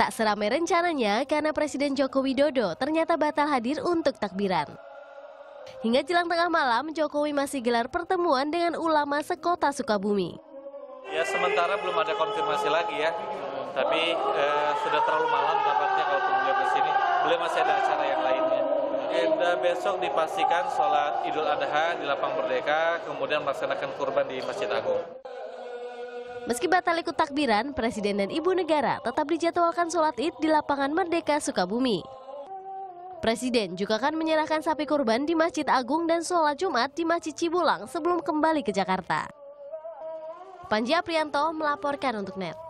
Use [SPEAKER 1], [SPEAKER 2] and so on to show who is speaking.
[SPEAKER 1] Tak seramai rencananya karena Presiden Joko Widodo ternyata batal hadir untuk takbiran. Hingga jelang tengah malam, Jokowi masih gelar pertemuan dengan ulama
[SPEAKER 2] sekota Sukabumi.
[SPEAKER 3] Ya sementara belum ada konfirmasi lagi ya, tapi eh, sudah terlalu malam tampaknya kalau beliau ke sini. Beliau masih ada acara yang lainnya. Agenda besok dipastikan sholat Idul Adha di Lapang Merdeka, kemudian melaksanakan kurban di Masjid Agung.
[SPEAKER 1] Meski batal ikut takbiran, Presiden dan Ibu Negara tetap dijadwalkan sholat id di lapangan Merdeka Sukabumi. Presiden juga akan menyerahkan sapi kurban di Masjid Agung dan sholat Jumat di Masjid Cibulang sebelum kembali ke Jakarta. Panji Aprianto melaporkan untuk NET.